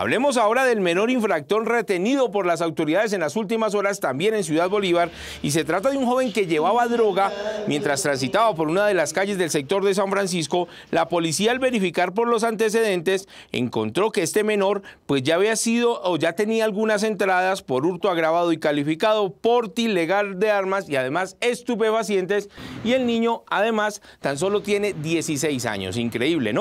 Hablemos ahora del menor infractor retenido por las autoridades en las últimas horas también en Ciudad Bolívar y se trata de un joven que llevaba droga mientras transitaba por una de las calles del sector de San Francisco. La policía al verificar por los antecedentes encontró que este menor pues ya había sido o ya tenía algunas entradas por hurto agravado y calificado, porte ilegal de armas y además estupefacientes y el niño además tan solo tiene 16 años. Increíble, ¿no?